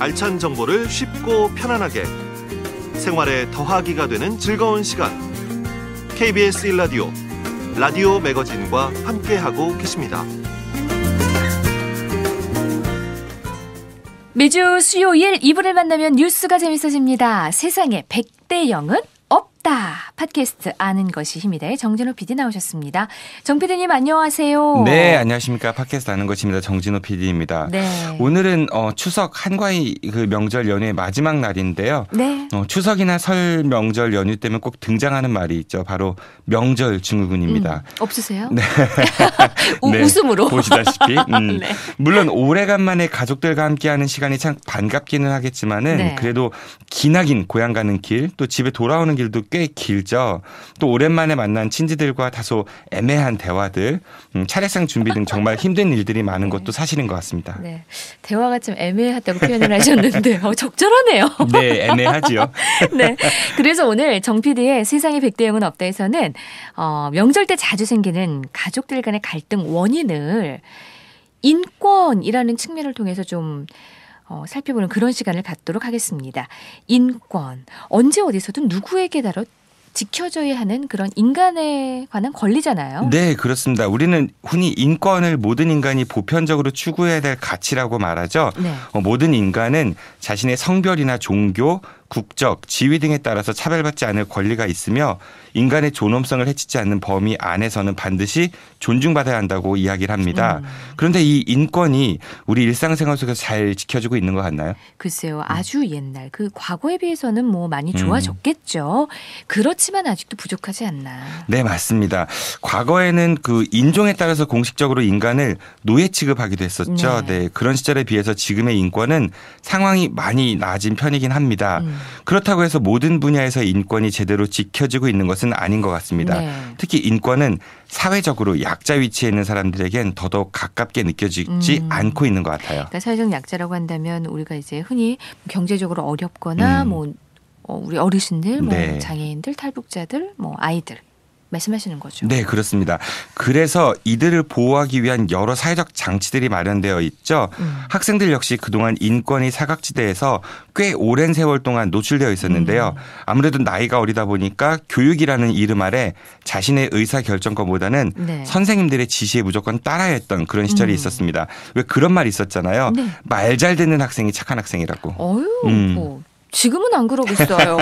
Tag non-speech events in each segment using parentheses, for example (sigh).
알찬 정보를 쉽고 편안하게 생활에 더하기가 되는 즐거운 시간 KBS 일라디오 라디오 매거진과 함께하고 계십니다. 매주 수요일 이분을 만나면 뉴스가 재밌어집니다. 세상에 100대 0은 없다. 팟캐스트 아는 것이 힘이다의 정진호 PD 나오셨습니다. 정 PD님 안녕하세요. 네, 안녕하십니까. 팟캐스트 아는 것입니다. 정진호 PD입니다. 네. 오늘은 어, 추석 한과의 그 명절 연휴의 마지막 날인데요. 네. 어, 추석이나 설 명절 연휴 때면 꼭 등장하는 말이 있죠. 바로 명절 증후군입니다. 음, 없으세요? 네. (laughs) 네. 웃음으로. 보시다시피. 음. (laughs) 네. 물론 오래간만에 가족들과 함께하는 시간이 참 반갑기는 하겠지만은 네. 그래도 기나긴 고향 가는 길 또 집에 돌아오는 길도 꽤길 보이죠. 또 오랜만에 만난 친지들과 다소 애매한 대화들, 음, 차례상 준비 등 정말 힘든 일들이 많은 것도 사실인 것 같습니다. 네. 대화가 좀 애매하다고 표현을 하셨는데 어, (laughs) 적절하네요. 네, 애매하지요. (laughs) 네. 그래서 오늘 정 PD의 세상의 백대영은 없다에서는 어, 명절 때 자주 생기는 가족들 간의 갈등 원인을 인권이라는 측면을 통해서 좀 어, 살펴보는 그런 시간을 갖도록 하겠습니다. 인권. 언제 어디서든 누구에게 다뤄 지켜줘야 하는 그런 인간에 관한 권리잖아요. 네, 그렇습니다. 우리는 흔히 인권을 모든 인간이 보편적으로 추구해야 될 가치라고 말하죠. 네. 어, 모든 인간은 자신의 성별이나 종교, 국적, 지위 등에 따라서 차별받지 않을 권리가 있으며 인간의 존엄성을 해치지 않는 범위 안에서는 반드시 존중받아야 한다고 이야기를 합니다. 음. 그런데 이 인권이 우리 일상생활 속에서 잘 지켜지고 있는 것 같나요? 글쎄요. 음. 아주 음. 옛날 그 과거에 비해서는 뭐 많이 음. 좋아졌겠죠. 음. 그렇지만 아직도 부족하지 않나. 네, 맞습니다. 과거에는 그 인종에 따라서 공식적으로 인간을 노예 취급하기도 했었죠. 네. 네 그런 시절에 비해서 지금의 인권은 상황이 많이 나아진 편이긴 합니다. 음. 그렇다고 해서 모든 분야에서 인권이 제대로 지켜지고 있는 것은 아닌 것 같습니다. 네. 특히 인권은 사회적으로 약자 위치에 있는 사람들에겐 더더욱 가깝게 느껴지지 음. 않고 있는 것 같아요. 그러니까 사회적 약자라고 한다면 우리가 이제 흔히 경제적으로 어렵거나 음. 뭐 어, 우리 어르신들, 뭐 네. 장애인들, 탈북자들, 뭐 아이들 말씀하시는 거죠. 네, 그렇습니다. 그래서 이들을 보호하기 위한 여러 사회적 장치들이 마련되어 있죠. 음. 학생들 역시 그동안 인권이 사각지대에서 꽤 오랜 세월 동안 노출되어 있었는데요. 음. 아무래도 나이가 어리다 보니까 교육이라는 이름 아래 자신의 의사 결정권보다는 네. 선생님들의 지시에 무조건 따라야 했던 그런 시절이 음. 있었습니다. 왜 그런 말이 있었잖아요. 네. 말잘 듣는 학생이 착한 학생이라고. 어휴, 뭐 지금은 안 그러고 있어요.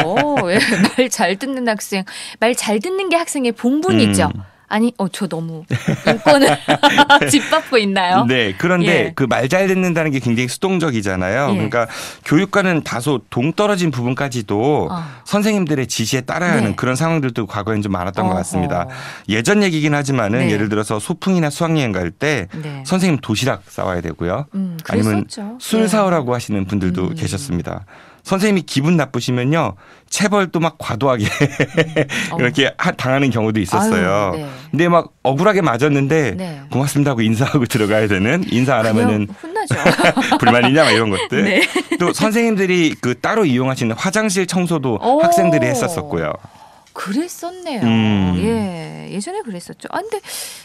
(laughs) 예, 말잘 듣는 학생, 말 잘 듣는 게 학생의 본분이죠. 음. 아니, 어, 저 너무 인권을 (laughs) 짓밟고 있나요? 네. 그런데 예. 그말 잘 듣는다는 게 굉장히 수동적이잖아요. 예. 그러니까 교육과는 다소 동떨어진 부분까지도 어. 선생님들의 지시에 따라야 하는 네. 그런 상황들도 과거엔 좀 많았던 어것 같습니다. 예전 얘기긴 하지만은 네. 예를 들어서 소풍이나 수학여행 갈때 네. 선생님 도시락 싸와야 되고요. 음, 아니면 술 예. 사오라고 하시는 분들도 음. 계셨습니다. 선생님이 기분 나쁘시면요. 체벌도 막 과도하게 이렇게 음. (laughs) 어. 당하는 경우도 있었어요. 아유, 네. 근데 막 억울하게 맞았는데 네. 고맙습니다 하고 인사하고 들어가야 되는 인사 안 하면은 혼나죠. (laughs) 불만이냐 막 이런 것들. 네. 또 선생님들이 그 따로 이용하시는 화장실 청소도 오. 학생들이 했었었고요. 그랬었네요. 음. 예. 예전에 그랬었죠. 아, 근데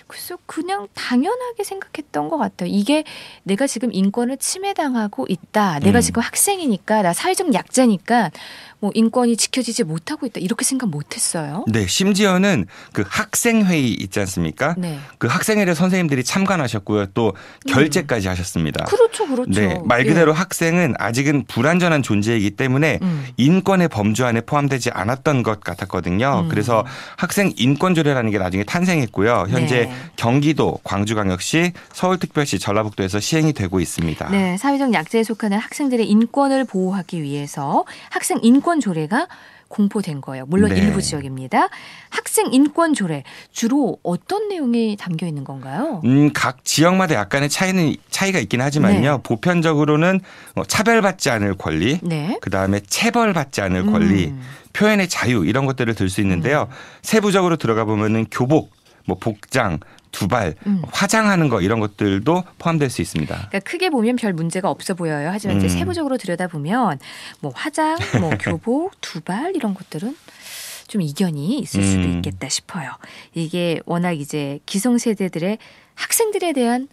글쎄 그냥 당연하게 생각했던 것 같아요. 이게 내가 지금 인권을 침해당하고 있다. 내가 음. 지금 학생이니까 나 사회적 약자니까 뭐 인권이 지켜지지 못하고 있다. 이렇게 생각 못 했어요. 네. 심지어는 그 학생 회의 있지 않습니까? 네. 그 학생회를 선생님들이 참관하셨고요. 또 결재까지 음. 하셨습니다. 그렇죠. 그렇죠. 네. 말 그대로 예. 학생은 아직은 불완전한 존재이기 때문에 음. 인권의 범주 안에 포함되지 않았던 것 같았거든요. 있거든요. 음. 그래서 학생 인권조례라는 게 나중에 탄생했고요. 현재 네. 경기도, 광주광역시, 서울특별시, 전라북도에서 시행이 되고 있습니다. 네, 사회적 약자에 속하는 학생들의 인권을 보호하기 위해서 학생 인권조례가 공포된 거예요. 물론 네. 일부 지역입니다. 학생 인권 조례 주로 어떤 내용이 담겨 있는 건가요? 음, 각 지역마다 약간의 차이는 차이가 있긴 하지만요. 네. 보편적으로는 뭐 차별받지 않을 권리, 네. 그다음에 체벌받지 않을 권리, 음. 표현의 자유 이런 것들을 들 수 있는데요. 음. 세부적으로 들어가 보면은 교복 뭐 복장, 두발, 음. 화장하는 거 이런 것들도 포함될 수 있습니다. 그러니까 크게 보면 별 문제가 없어 보여요. 하지만 음. 이제 세부적으로 들여다보면 뭐 화장, 뭐 (laughs) 교복, 두발 이런 것들은 좀 이견이 있을 수도 음. 있겠다 싶어요. 이게 워낙 이제 기성세대들의 학생들에 대한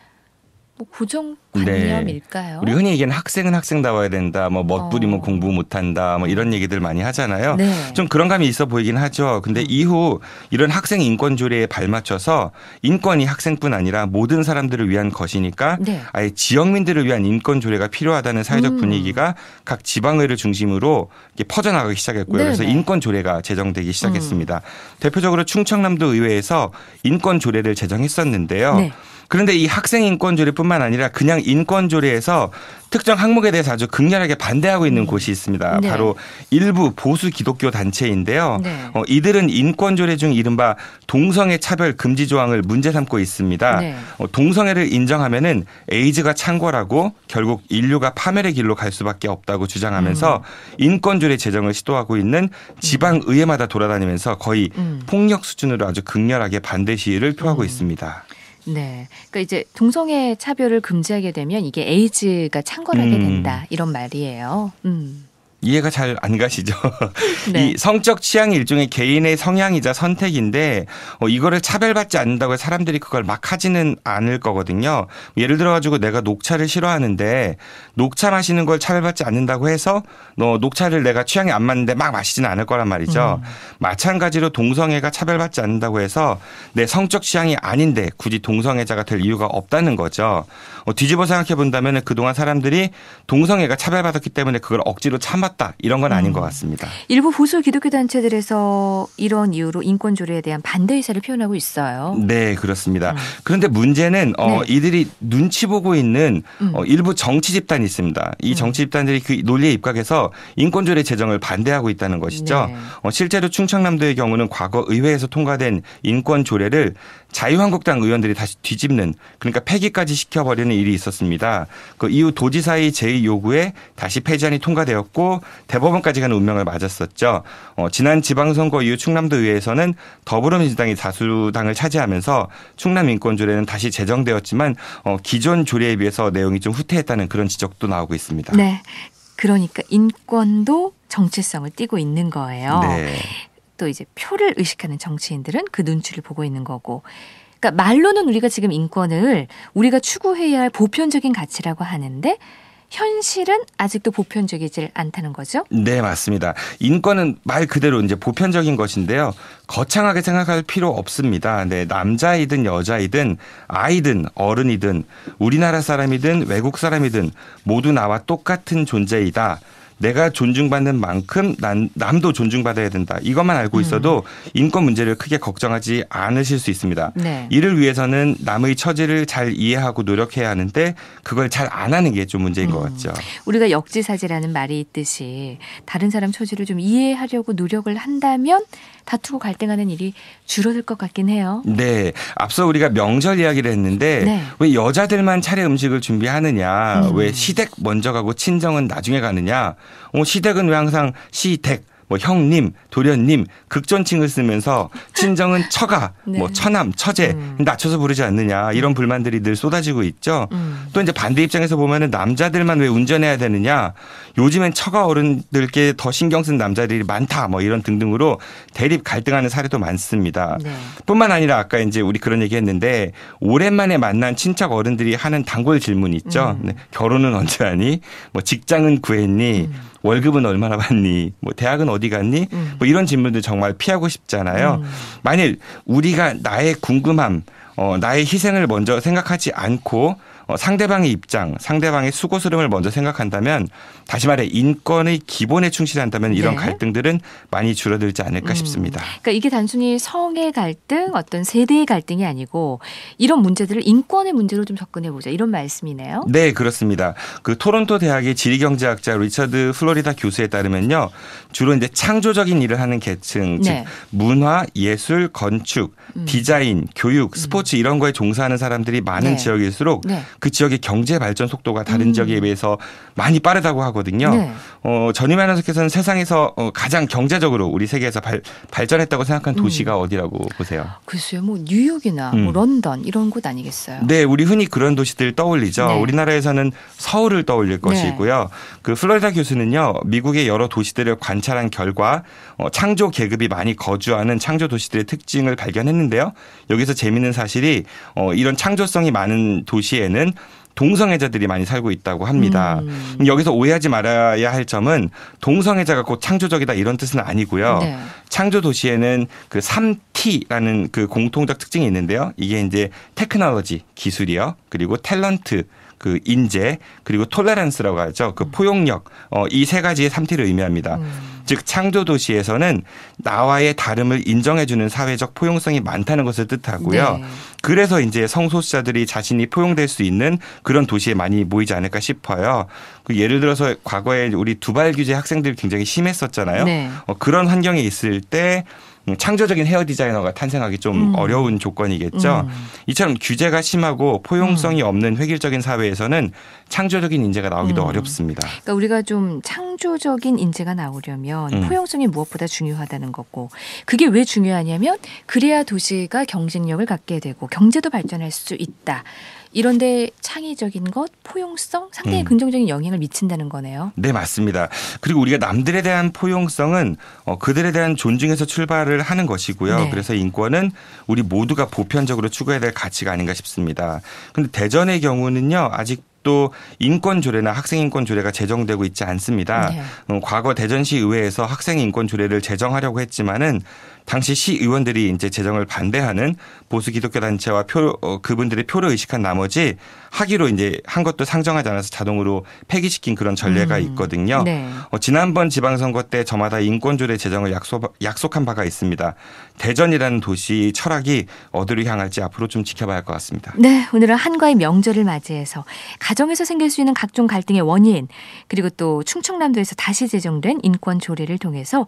뭐 고정관념일까요? 네. 우리 흔히 얘기하는 학생은 학생다워야 된다. 뭐 멋부리면 뭐 어. 공부 못한다. 뭐 이런 얘기들 많이 하잖아요. 네. 좀 그런 감이 있어 보이긴 하죠. 근데 음. 이후 이런 학생 인권 조례에 발맞춰서 인권이 학생뿐 아니라 모든 사람들을 위한 것이니까 네. 아예 지역민들을 위한 인권 조례가 필요하다는 사회적 음. 분위기가 각 지방의를 중심으로 퍼져나가기 시작했고요. 그래서 네, 네. 인권 조례가 제정되기 시작했습니다. 음. 대표적으로 충청남도 의회에서 인권 조례를 제정했었는데요. 네. 그런데 이 학생 인권 조례뿐만 아니라 그냥 인권 조례에서 특정 항목에 대해서 아주 극렬하게 반대하고 있는 음. 곳이 있습니다. 네. 바로 일부 보수 기독교 단체인데요. 네. 어, 이들은 인권 조례 중 이른바 동성애 차별 금지 조항을 문제 삼고 있습니다. 네. 어, 동성애를 인정하면은 에이즈가 창궐하고 결국 인류가 파멸의 길로 갈 수밖에 없다고 주장하면서 음. 인권 조례 제정을 시도하고 있는 음. 지방 의회마다 돌아다니면서 거의 음. 폭력 수준으로 아주 극렬하게 반대 시위를 음. 표하고 음. 있습니다. 네. 그러니까 이제 동성애 차별을 금지하게 되면 이게 에이즈가 창궐하게 음. 된다. 이런 말이에요. 음. 이해가 잘 안 가시죠? (laughs) 네. 이 성적 취향이 일종의 개인의 성향이자 선택인데 어, 이거를 차별받지 않는다고 사람들이 그걸 막 하지는 않을 거거든요. 예를 들어 가지고 내가 녹차를 싫어하는데 녹차 마시는 걸 차별받지 않는다고 해서 너 녹차를 내가 취향이 안 맞는데 막 마시지는 않을 거란 말이죠. 음. 마찬가지로 동성애가 차별받지 않는다고 해서 내 성적 취향이 아닌데 굳이 동성애자가 될 이유가 없다는 거죠. 어, 뒤집어 생각해 본다면 그동안 사람들이 동성애가 차별받았기 때문에 그걸 억지로 참아 끝났다 이런 건 아닌 음. 것 같습니다. 일부 보수 기독교 단체들에서 이런 이유로 인권 조례에 대한 반대 의사를 표현하고 있어요. 네 그렇습니다. 음. 그런데 문제는 어, 네. 이들이 눈치 보고 있는 음. 어, 일부 정치 집단이 있습니다. 이 음. 정치 집단들이 그 논리에 입각해서 인권 조례 제정을 반대하고 있다는 것이죠. 네. 어, 실제로 충청남도의 경우는 과거 의회에서 통과된 인권 조례를 자유한국당 의원들이 다시 뒤집는 그러니까 폐기까지 시켜버리는 일이 있었습니다. 그 이후 도지사의 제의 요구에 다시 폐지안이 통과되었고 대법원까지 가는 운명을 맞았었죠. 어, 지난 지방선거 이후 충남도 의회에서는 더불어민주당이 다수당을 차지하면서 충남 인권조례는 다시 제정되었지만 어, 기존 조례에 비해서 내용이 좀 후퇴했다는 그런 지적도 나오고 있습니다. 네. 그러니까 인권도 정체성을 띠고 있는 거예요. 네. 또 이제 표를 의식하는 정치인들은 그 눈치를 보고 있는 거고. 그러니까 말로는 우리가 지금 인권을 우리가 추구해야 할 보편적인 가치라고 하는데 현실은 아직도 보편적이지 않다는 거죠? 네, 맞습니다. 인권은 말 그대로 이제 보편적인 것인데요. 거창하게 생각할 필요 없습니다. 네, 남자이든 여자이든 아이든 어른이든 우리나라 사람이든 외국 사람이든 모두 나와 똑같은 존재이다. 내가 존중받는 만큼 난, 남도 존중받아야 된다. 이것만 알고 음. 있어도 음. 인권 문제를 크게 걱정하지 않으실 수 있습니다. 네. 이를 위해서는 남의 처지를 잘 이해하고 노력해야 하는데 그걸 잘 안 하는 게 좀 문제인 음. 것 같죠. 우리가 역지사지라는 말이 있듯이 다른 사람 처지를 좀 이해하려고 노력을 한다면 다투고 갈등하는 일이 줄어들 것 같긴 해요. 네. 앞서 우리가 명절 이야기를 했는데 네. 왜 여자들만 차례 음식을 준비하느냐, 음. 왜 시댁 먼저 가고 친정은 나중에 가느냐, 어, 시댁은 왜 항상 시댁 뭐 형님, 도련님, 극존칭을 쓰면서 친정은 처가, (laughs) 네. 뭐 처남, 처제 음. 낮춰서 부르지 않느냐 이런 불만들이 늘 쏟아지고 있죠. 음. 또 이제 반대 입장에서 보면은 남자들만 왜 운전해야 되느냐 요즘엔 처가 어른들께 더 신경 쓴 남자들이 많다 뭐 이런 등등으로 대립 갈등하는 사례도 많습니다. 네. 뿐만 아니라 아까 이제 우리 그런 얘기했는데 오랜만에 만난 친척 어른들이 하는 단골 질문 있죠. 음. 네. 결혼은 언제 하니? 뭐 직장은 구했니? 음. 월급은 얼마나 받니? 뭐 대학은 어디 갔니? 음. 뭐 이런 질문들 정말 피하고 싶잖아요. 음. 만일 우리가 나의 궁금함, 어, 나의 희생을 먼저 생각하지 않고 어, 상대방의 입장, 상대방의 수고스름을 먼저 생각한다면 다시 말해 인권의 기본에 충실한다면 이런 네. 갈등들은 많이 줄어들지 않을까 음. 싶습니다. 그러니까 이게 단순히 성의 갈등, 어떤 세대의 갈등이 아니고 이런 문제들을 인권의 문제로 좀 접근해 보자 이런 말씀이네요. 네, 그렇습니다. 그 토론토 대학의 지리경제학자 리처드 플로리다 교수에 따르면요, 주로 이제 창조적인 일을 하는 계층, 네. 즉 문화, 예술, 건축, 음. 디자인, 교육, 음. 스포츠 이런 거에 종사하는 사람들이 많은 네. 지역일수록 네. 그 지역의 경제 발전 속도가 다른 음. 지역에 비해서 많이 빠르다고 하거든요. 네. 어, 전임 아나운서께서는 세상에서 어, 가장 경제적으로 우리 세계에서 발, 발전했다고 생각한 음. 도시가 음. 어디라고 보세요? 글쎄요, 뭐 뉴욕이나 음. 뭐 런던 이런 곳 아니겠어요? 네, 우리 흔히 그런 도시들 떠올리죠. 네. 우리나라에서는 서울을 떠올릴 네. 것이고요. 그 플로리다 교수는요, 미국의 여러 도시들을 관찰한 결과 어, 창조 계급이 많이 거주하는 창조 도시들의 특징을 발견했는데요. 여기서 재미있는 사실이 어, 이런 창조성이 많은 도시에는 경우에는 동성애자들이 많이 살고 있다고 합니다. 음. 여기서 오해하지 말아야 할 점은 동성애자가 곧 창조적이다 이런 뜻은 아니고요. 네. 창조 도시에는 그 3T라는 그 공통적 특징이 있는데요. 이게 이제 테크놀로지 기술이요. 그리고 탤런트 그 인재 그리고 톨레란스라고 하죠. 그 음. 포용력 어, 이 세 가지의 3T를 의미합니다. 음. 즉 창조 도시에서는 나와의 다름을 인정해 주는 사회적 포용성이 많다는 것을 뜻하고요. 네. 그래서 이제 성소수자들이 자신이 포용될 수 있는 그런 도시에 많이 모이지 않을까 싶어요. 그 예를 들어서 과거에 우리 두발 규제 학생들 이 굉장히 심했었잖아요. 네. 어, 그런 환경에 있을 때 음, 창조적인 헤어 디자이너가 탄생하기 좀 음. 어려운 조건이겠죠. 음. 이처럼 규제가 심하고 포용성이 음. 없는 획일적인 사회에서는 창조적인 인재가 나오기도 음. 어렵습니다. 그러니까 우리가 좀 창조적인 인재가 나오려면 포용성이 무엇보다 중요하다는 거고 그게 왜 중요하냐면 그래야 도시가 경쟁력을 갖게 되고 경제도 발전할 수 있다. 이런데 창의적인 것, 포용성 상당히 음. 긍정적인 영향을 미친다는 거네요. 네, 맞습니다. 그리고 우리가 남들에 대한 포용성은 어, 그들에 대한 존중에서 출발을 하는 것이고요. 네. 그래서 인권은 우리 모두가 보편적으로 추구해야 될 가치가 아닌가 싶습니다. 근데 대전의 경우는요. 아직 또 인권조례나 학생인권조례가 제정되고 있지 않습니다. 네. 어, 과거 대전시 의회에서 학생인권조례를 제정하려고 했지만은 당시 시 의원들이 이제 제정을 반대하는 보수 기독교 단체와 표 어, 그분들의 표를 의식한 나머지 하기로 이제 한 것도 상정하지 않아서 자동으로 폐기시킨 그런 전례가 음. 있거든요. 음. 네. 어, 지난번 지방선거 때 저마다 인권조례 제정을 약속 약속한 바가 있습니다. 대전이라는 도시 철학이 어디로 향할지 앞으로 좀 지켜봐야 할 것 같습니다. 네, 오늘은 한과의 명절을 맞이해서 가정에서 생길 수 있는 각종 갈등의 원인 그리고 또 충청남도에서 다시 제정된 인권조례를 통해서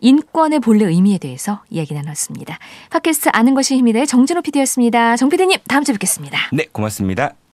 인권의 본래 의미에 대해서 이야기 나눴습니다. 팟캐스트 아는 것이 힘이다의 정진호 PD였습니다. 정 PD님 다음 주에 뵙겠습니다. 네, 고맙습니다.